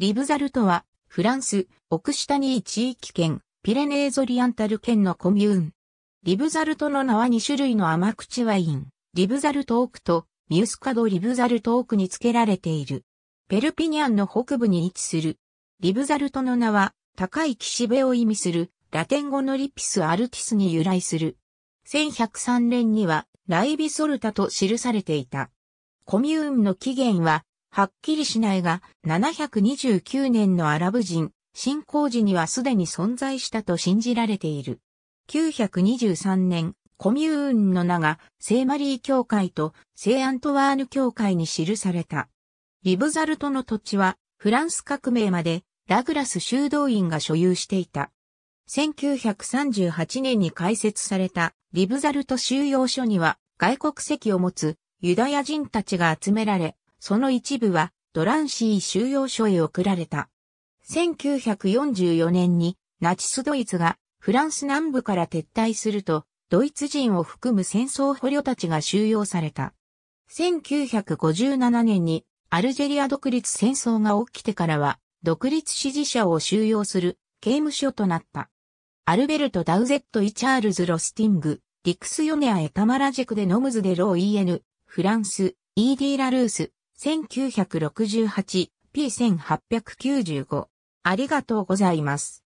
リブザルとは、フランス、オクシタニー地域圏、ピレネーゾリアンタル県のコミューン。リブザルトの名は2種類の甘口ワイン、リブザルトークとミュスカドリブザルトークに付けられている。ペルピニャンの北部に位置する。リブザルトの名は、高い岸辺を意味する、ラテン語のリピス・アルティスに由来する。1103年には、ライビソルタと記されていた。コミューンの起源は、はっきりしないが、729年のアラブ人、信仰時にはすでに存在したと信じられている。923年、コミューンの名が聖マリー教会と聖アントワーヌ教会に記された。リブザルトの土地はフランス革命までラグラス修道院が所有していた。1938年に開設されたリブザルト収容所には外国籍を持つユダヤ人たちが集められ、その一部はドランシー収容所へ送られた。1944年にナチスドイツがフランス南部から撤退すると、ドイツ人を含む戦争捕虜たちが収容された。1957年にアルジェリア独立戦争が起きてからは、独立支持者を収容する刑務所となった。アルベルト・ダウゼット・イ・チャールズ・ロスティング、ディクス・ヨネア・エタマラジェクデ・ノムズデ・ロー・イエヌ、フランス、イディー・ラルース、1968P1895 ありがとうございます。